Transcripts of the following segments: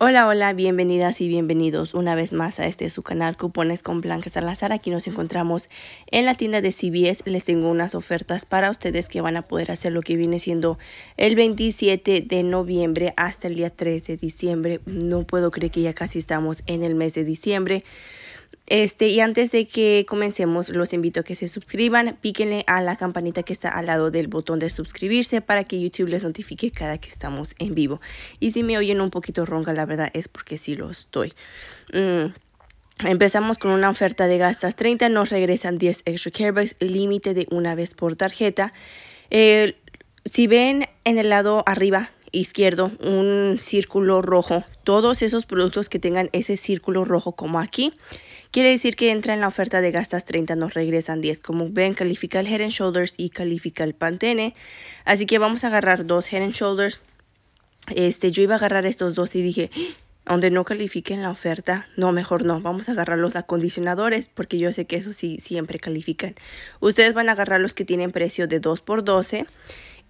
Hola, hola, bienvenidas y bienvenidos una vez más a este su canal Cupones con Blanca Salazar. Aquí nos encontramos en la tienda de CBS. Les tengo unas ofertas para ustedes que van a poder hacer lo que viene siendo el 27 de noviembre hasta el día 3 de diciembre. No puedo creer que ya casi estamos en el mes de diciembre. Este, y antes de que comencemos, los invito a que se suscriban, píquenle a la campanita que está al lado del botón de suscribirse para que YouTube les notifique cada que estamos en vivo. Y si me oyen un poquito ronca, la verdad es porque sí lo estoy. Mm, empezamos con una oferta de gastas 30, nos regresan 10 extra carebacks, límite de una vez por tarjeta. Eh, si ven en el lado arriba izquierdo un círculo rojo. Todos esos productos que tengan ese círculo rojo como aquí, quiere decir que entra en la oferta de gastas 30, nos regresan 10. Como ven, califica el Head and Shoulders y califica el Pantene. Así que vamos a agarrar dos Head and Shoulders. Este, yo iba a agarrar estos dos y dije, donde ¡Ah! no califiquen la oferta, no, mejor no, vamos a agarrar los acondicionadores porque yo sé que eso sí siempre califican. Ustedes van a agarrar los que tienen precio de 2 por 12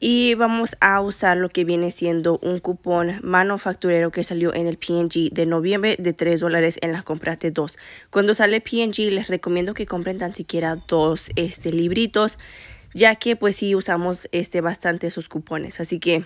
y vamos a usar lo que viene siendo un cupón manufacturero que salió en el PNG de noviembre de 3 dólares en las compras de 2. Cuando sale PNG les recomiendo que compren tan siquiera dos este, libritos ya que pues sí usamos este, bastante esos cupones. Así que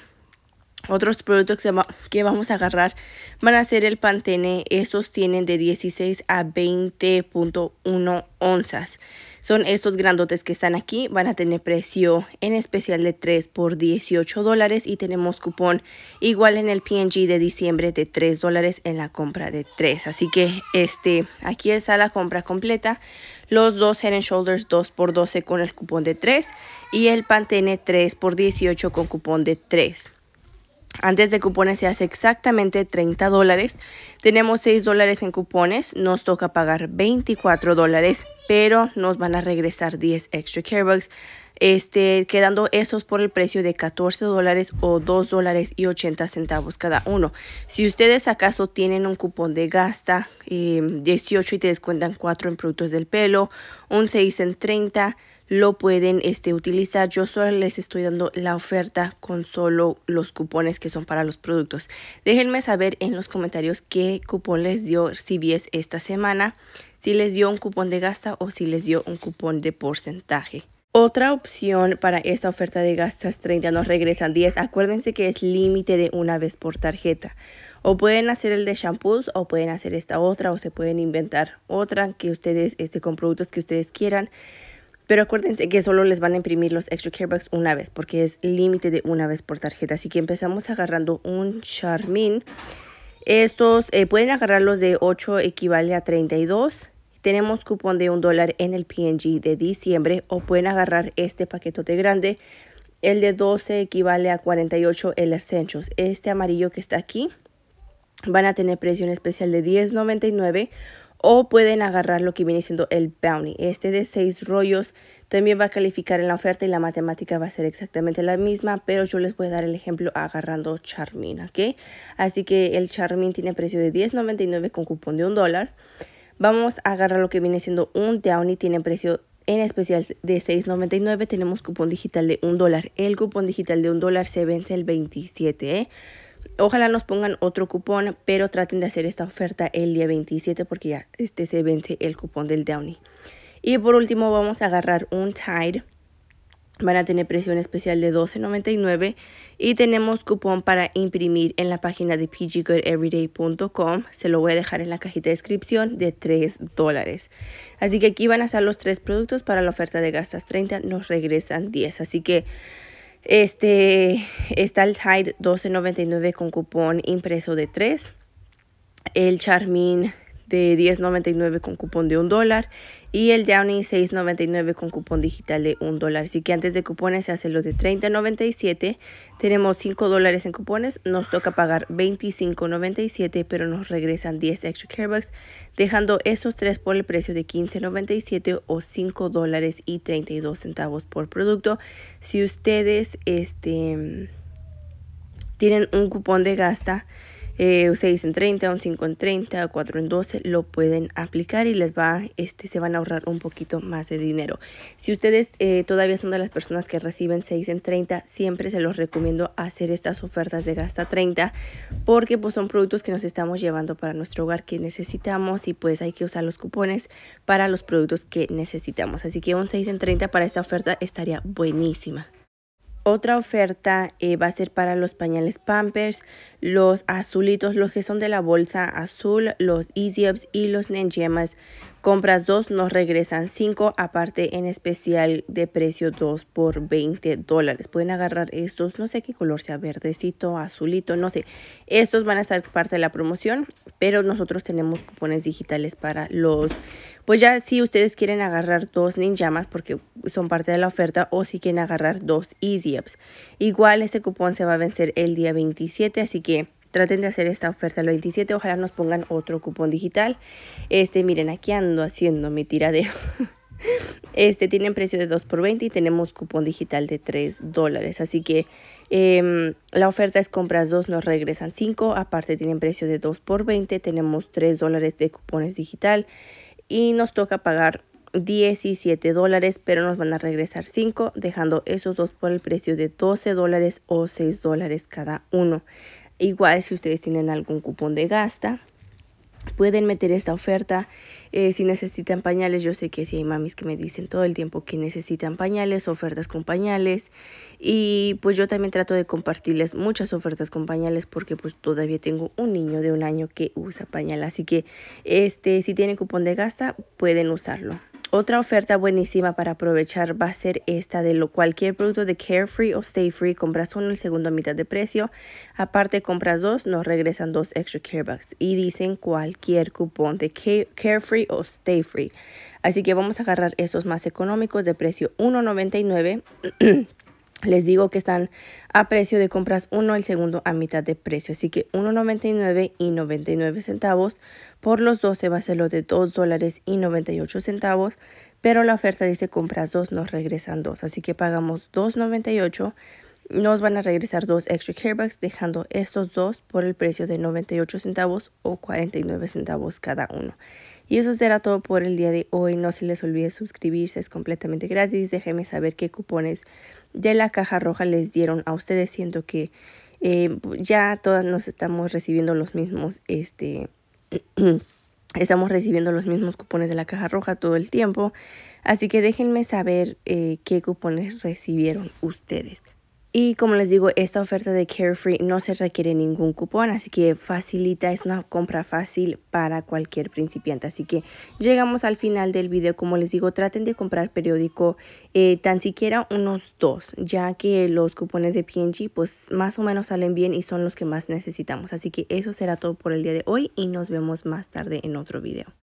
otros productos que vamos a agarrar van a ser el Pantene. Estos tienen de 16 a 20.1 onzas. Son estos grandotes que están aquí, van a tener precio en especial de 3 por 18 dólares y tenemos cupón igual en el PNG de diciembre de 3 dólares en la compra de 3. Así que este aquí está la compra completa. Los dos Head Shoulders 2 por 12 con el cupón de 3 y el Pantene 3 por 18 con cupón de 3. Antes de cupones se hace exactamente 30 dólares. Tenemos 6 dólares en cupones. Nos toca pagar 24 dólares, pero nos van a regresar 10 extra care bucks este, quedando estos por el precio de 14 dólares o 2 dólares y 80 centavos cada uno. Si ustedes acaso tienen un cupón de gasta 18 em, y te descuentan 4 en productos del pelo, un 6 en 30, lo pueden este, utilizar. Yo solo les estoy dando la oferta con solo los cupones que son para los productos. Déjenme saber en los comentarios qué cupón les dio si CBS esta semana, si les dio un cupón de gasta o si les dio un cupón de porcentaje. Otra opción para esta oferta de gastas 30 nos regresan 10. Acuérdense que es límite de una vez por tarjeta. O pueden hacer el de shampoos o pueden hacer esta otra o se pueden inventar otra que ustedes este con productos que ustedes quieran. Pero acuérdense que solo les van a imprimir los extra care bags una vez porque es límite de una vez por tarjeta. Así que empezamos agarrando un Charmin. Estos eh, pueden agarrarlos de 8 equivale a 32 tenemos cupón de un dólar en el PNG de diciembre o pueden agarrar este paquete de grande. El de 12 equivale a 48 el Essentials. Este amarillo que está aquí van a tener precio en especial de 10.99 o pueden agarrar lo que viene siendo el bounty. Este de 6 rollos también va a calificar en la oferta y la matemática va a ser exactamente la misma, pero yo les voy a dar el ejemplo agarrando Charmin, ¿ok? Así que el Charmin tiene precio de 10.99 con cupón de un dólar. Vamos a agarrar lo que viene siendo un Downy, tiene precio en especial de $6.99. Tenemos cupón digital de un dólar. El cupón digital de un dólar se vence el 27, ¿eh? Ojalá nos pongan otro cupón, pero traten de hacer esta oferta el día 27 porque ya este se vence el cupón del Downy. Y por último vamos a agarrar un Tide van a tener presión especial de $12.99 y tenemos cupón para imprimir en la página de pggoodeveryday.com. Se lo voy a dejar en la cajita de descripción de $3. Así que aquí van a estar los tres productos para la oferta de gastas 30, nos regresan 10. Así que este está el Tide $12.99 con cupón impreso de 3. El Charmin de 10.99 con cupón de un dólar y el Downy 6.99 con cupón digital de un dólar. Así que antes de cupones se hace lo de 30.97. Tenemos 5 dólares en cupones, nos toca pagar 25.97, pero nos regresan 10 extra bucks. dejando esos 3 por el precio de 15.97 o 5 dólares y 32 centavos por producto. Si ustedes este, tienen un cupón de gasta, 6 eh, en 30, un 5 en 30, 4 en 12, lo pueden aplicar y les va, este, se van a ahorrar un poquito más de dinero. Si ustedes eh, todavía son de las personas que reciben 6 en 30, siempre se los recomiendo hacer estas ofertas de gasta 30 porque pues son productos que nos estamos llevando para nuestro hogar que necesitamos y pues hay que usar los cupones para los productos que necesitamos. Así que un 6 en 30 para esta oferta estaría buenísima. Otra oferta eh, va a ser para los pañales Pampers, los azulitos, los que son de la bolsa azul, los Easy Ups y los Ninjamas Compras dos, nos regresan 5, aparte en especial de precio 2 por 20 dólares. Pueden agarrar estos, no sé qué color sea, verdecito, azulito, no sé. Estos van a ser parte de la promoción, pero nosotros tenemos cupones digitales para los... Pues ya si ustedes quieren agarrar dos ninjamas porque son parte de la oferta o si quieren agarrar dos easy ups. Igual este cupón se va a vencer el día 27, así que traten de hacer esta oferta el 27, ojalá nos pongan otro cupón digital. Este, miren, aquí ando haciendo mi tiradeo. Este tienen precio de 2 por 20 y tenemos cupón digital de 3 dólares. Así que em, la oferta es compras 2, nos regresan 5. Aparte tienen precio de 2 por 20, tenemos 3 dólares de cupones digital y nos toca pagar 17 dólares, pero nos van a regresar 5, dejando esos dos por el precio de 12 dólares o 6 dólares cada uno. Igual si ustedes tienen algún cupón de gasta, pueden meter esta oferta. Eh, si necesitan pañales, yo sé que si hay mamis que me dicen todo el tiempo que necesitan pañales, ofertas con pañales. Y pues yo también trato de compartirles muchas ofertas con pañales porque pues todavía tengo un niño de un año que usa pañal. Así que este, si tienen cupón de gasta, pueden usarlo. Otra oferta buenísima para aprovechar va a ser esta de lo cualquier producto de Carefree o Stay Free. Compras uno el segundo mitad de precio. Aparte compras dos, nos regresan dos extra bags. Y dicen cualquier cupón de Carefree o Stay Free. Así que vamos a agarrar esos más económicos de precio $1.99. Les digo que están a precio de compras uno, el segundo a mitad de precio. Así que 1.99 y 99 centavos. Por los dos se va a ser lo de 2 dólares y 98 centavos. Pero la oferta dice compras dos, nos regresan dos. Así que pagamos 2.98. Nos van a regresar dos extra hairbags dejando estos dos por el precio de 98 centavos o 49 centavos cada uno. Y eso será todo por el día de hoy. No se les olvide suscribirse, es completamente gratis. Déjenme saber qué cupones de la caja roja les dieron a ustedes. Siento que eh, ya todas nos estamos recibiendo los mismos, este, estamos recibiendo los mismos cupones de la caja roja todo el tiempo. Así que déjenme saber eh, qué cupones recibieron ustedes. Y como les digo, esta oferta de Carefree no se requiere ningún cupón, así que facilita, es una compra fácil para cualquier principiante. Así que llegamos al final del video. Como les digo, traten de comprar periódico eh, tan siquiera unos dos, ya que los cupones de PNG pues más o menos salen bien y son los que más necesitamos. Así que eso será todo por el día de hoy y nos vemos más tarde en otro video.